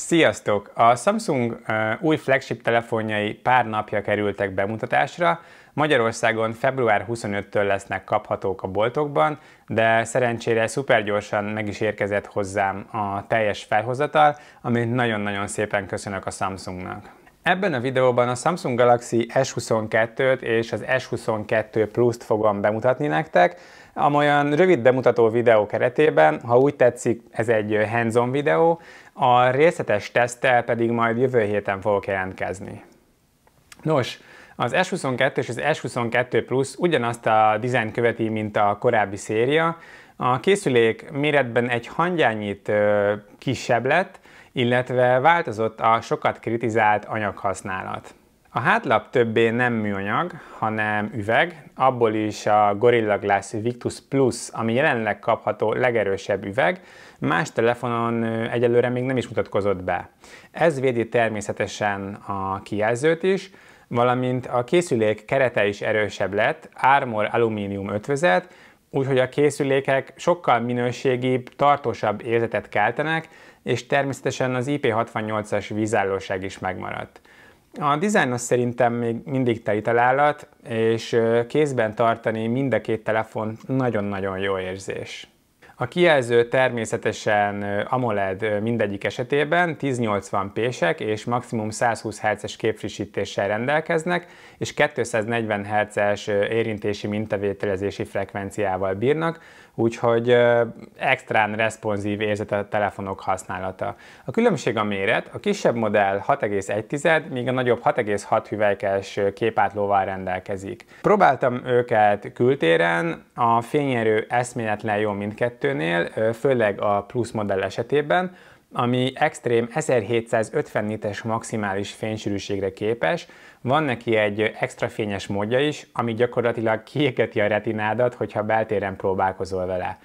Sziasztok! A Samsung új flagship telefonjai pár napja kerültek bemutatásra. Magyarországon február 25-től lesznek kaphatók a boltokban, de szerencsére szuper gyorsan meg is érkezett hozzám a teljes felhozatal, amit nagyon-nagyon szépen köszönök a Samsungnak. Ebben a videóban a Samsung Galaxy S22-t és az S22 Plus-t fogom bemutatni nektek. Amolyan rövid bemutató videó keretében, ha úgy tetszik, ez egy hands-on videó, a részletes teszttel pedig majd jövő héten fogok jelentkezni. Nos, az S22 és az S22 Plus ugyanazt a dizájn követi, mint a korábbi széria. A készülék méretben egy hangyányit kisebb lett, illetve változott a sokat kritizált anyaghasználat. A hátlap többé nem műanyag, hanem üveg, abból is a Gorilla Glass Victus Plus, ami jelenleg kapható legerősebb üveg, más telefonon egyelőre még nem is mutatkozott be. Ez védi természetesen a kijelzőt is, valamint a készülék kerete is erősebb lett, Armor alumínium ötvözet, úgyhogy a készülékek sokkal minőségibb, tartósabb érzetet keltenek, és természetesen az IP68-as vízállóság is megmaradt. A dizájn az szerintem még mindig teli találat, és kézben tartani mind a két telefon nagyon-nagyon jó érzés. A kijelző természetesen AMOLED mindegyik esetében 1080p-sek és maximum 120 Hz-es képfrissítéssel rendelkeznek, és 240 Hz-es érintési mintavételezési frekvenciával bírnak, úgyhogy extrán responsív érzet a telefonok használata. A különbség a méret, a kisebb modell 6,1, míg a nagyobb 6,6 hüvelykes képátlóval rendelkezik. Próbáltam őket kültéren, a fényerő eszméletlen jó mindkettőnél, főleg a plusz modell esetében, ami extrém 1750 nites maximális fénysűrűségre képes, van neki egy extra fényes módja is, ami gyakorlatilag kiégeti a retinádat, hogyha beltéren próbálkozol vele.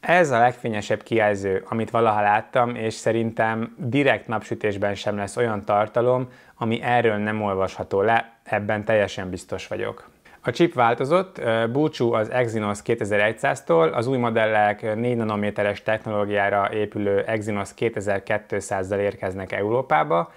Ez a legfényesebb kijelző, amit valaha láttam, és szerintem direkt napsütésben sem lesz olyan tartalom, ami erről nem olvasható le, ebben teljesen biztos vagyok. A chip változott, búcsú az Exynos 2100-tól, az új modellek 4 nanométeres technológiára épülő Exynos 2200-zal érkeznek Európába,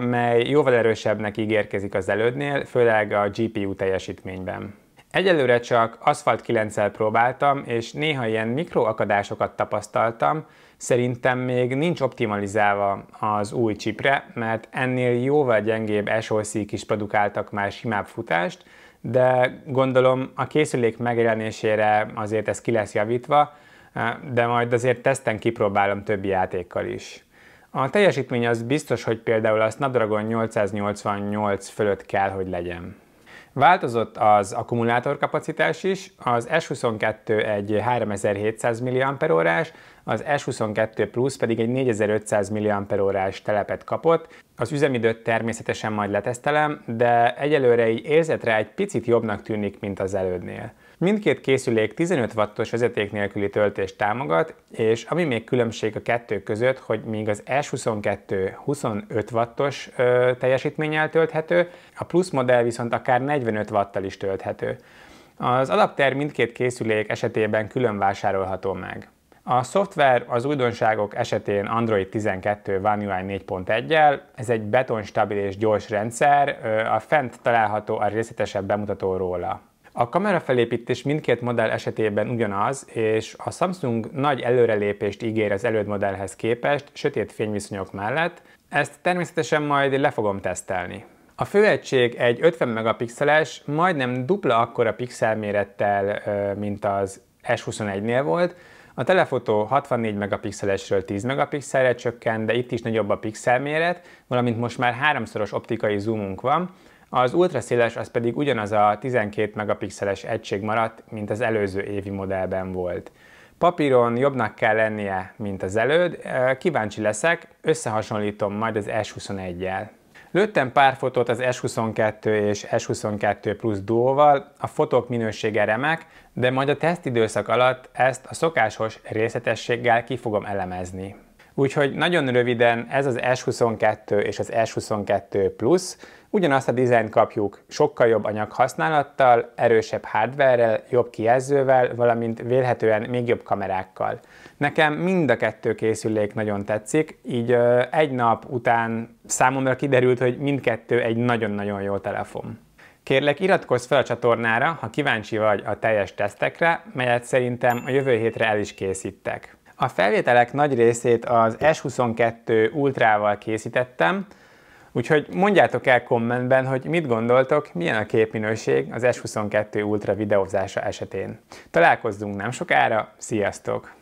mely jóval erősebbnek ígérkezik az elődnél, főleg a GPU teljesítményben. Egyelőre csak Asphalt 9-el próbáltam, és néha ilyen mikroakadásokat tapasztaltam, szerintem még nincs optimalizálva az új csipre, mert ennél jóval gyengébb SoC-k is produkáltak már simább futást, de gondolom a készülék megjelenésére azért ez ki lesz javítva, eh, de majd azért teszten kipróbálom többi játékkal is. A teljesítmény az biztos, hogy például a Snapdragon 888 fölött kell, hogy legyen. Változott az akkumulátorkapacitás is, az S22 egy 3700 mAh, az S22 Plus pedig egy 4500 mAh telepet kapott, az üzemidőt természetesen majd letesztelem, de egyelőre így érzetre egy picit jobbnak tűnik, mint az elődnél. Mindkét készülék 15 wattos vezeték nélküli töltést támogat, és ami még különbség a kettő között, hogy míg az S22 25 wattos ö, teljesítménnyel tölthető, a plusz modell viszont akár 45 watttal is tölthető. Az adapter mindkét készülék esetében külön vásárolható meg. A szoftver az újdonságok esetén Android 12 One UI 4.1-el, ez egy betonstabil és gyors rendszer, a fent található a részletesebb bemutató róla. A kamerafelépítés mindkét modell esetében ugyanaz, és a Samsung nagy előrelépést ígér az előd modellhez képest, sötét fényviszonyok mellett, ezt természetesen majd le fogom tesztelni. A főegység egy 50 megapixeles, majdnem dupla akkora pixelmérettel, mint az S21-nél volt, a telefotó 64 megapixelesről 10 megapixelre csökken, de itt is nagyobb a pixelméret, valamint most már háromszoros optikai zoomunk van, az ultraszéles az pedig ugyanaz a 12 megapixeles egység maradt, mint az előző évi modellben volt. Papíron jobbnak kell lennie, mint az előd, kíváncsi leszek, összehasonlítom majd az S21-jel. Lőttem pár fotót az S22 és S22 Plus Duo-val, a fotók minősége remek, de majd a teszt időszak alatt ezt a szokásos részletességgel ki fogom elemezni. Úgyhogy nagyon röviden ez az S22 és az S22 Plus, ugyanazt a dizájnt kapjuk sokkal jobb anyag használattal, erősebb hardverrel, jobb kijelzővel, valamint vélhetően még jobb kamerákkal. Nekem mind a kettő készülék nagyon tetszik, így egy nap után számomra kiderült, hogy mindkettő egy nagyon-nagyon jó telefon. Kérlek, iratkozz fel a csatornára, ha kíváncsi vagy a teljes tesztekre, melyet szerintem a jövő hétre el is készítek. A felvételek nagy részét az S22 Ultrával készítettem, úgyhogy mondjátok el kommentben, hogy mit gondoltok, milyen a képminőség az S22 Ultra videózása esetén. Találkozzunk nem sokára, sziasztok!